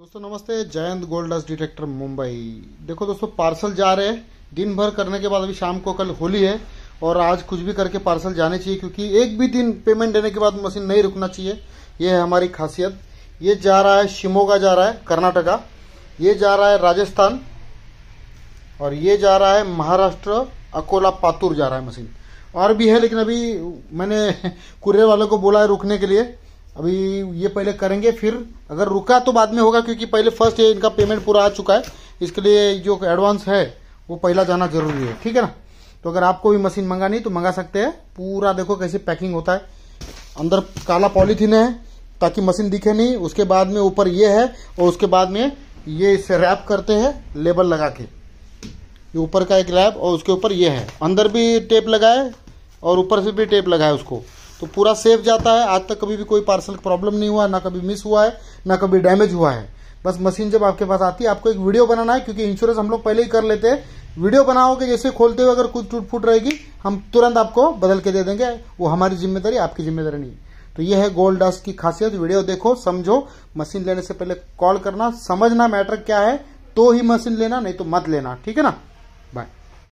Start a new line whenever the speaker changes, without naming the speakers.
दोस्तों नमस्ते Jayant gold detector Mumbai देखो दोस्तों पार्सल जा रहे हैं दिन भर करने के बाद अभी शाम को कल होली है और आज कुछ भी करके पार्सल जाने चाहिए क्योंकि एक भी दिन पेमेंट देने के बाद मशीन नहीं रुकना चाहिए ये है हमारी खासियत ये जा रहा है शिमोगा जा रहा है कर्नाटका ये जा रहा है राजस्थान और ये जा रहा है महाराष्ट्र अकोला पातूर जा रहा है मशीन और भी है लेकिन अभी मैंने कुरियर वालों को बोला है रुकने के लिए अभी ये पहले करेंगे फिर अगर रुका तो बाद में होगा क्योंकि पहले फर्स्ट ये इनका पेमेंट पूरा आ चुका है इसके लिए जो एडवांस है वो पहला जाना जरूरी है ठीक है ना तो अगर आपको भी मशीन मंगानी तो मंगा सकते हैं पूरा देखो कैसे पैकिंग होता है अंदर काला पॉलीथीन है ताकि मशीन दिखे नहीं उसके बाद में ऊपर ये है और उसके बाद में ये इसे रैप करते हैं लेबल लगा के ये ऊपर का एक रैप और उसके ऊपर ये है अंदर भी टेप लगाए और ऊपर से भी टेप लगाए उसको तो पूरा सेफ जाता है आज तक कभी भी कोई पार्सल प्रॉब्लम नहीं हुआ ना कभी मिस हुआ है ना कभी डैमेज हुआ है बस मशीन जब आपके पास आती है आपको एक वीडियो बनाना है क्योंकि इंश्योरेंस हम लोग पहले ही कर लेते हैं वीडियो बनाओगे जैसे खोलते हुए अगर कुछ टूट फूट रहेगी हम तुरंत आपको बदल के दे देंगे वो हमारी जिम्मेदारी आपकी जिम्मेदारी नहीं तो ये है गोल्ड डस्ट की खासियत वीडियो देखो समझो मशीन लेने से पहले कॉल करना समझना मैटर क्या है तो ही मशीन लेना नहीं तो मत लेना ठीक है ना बाय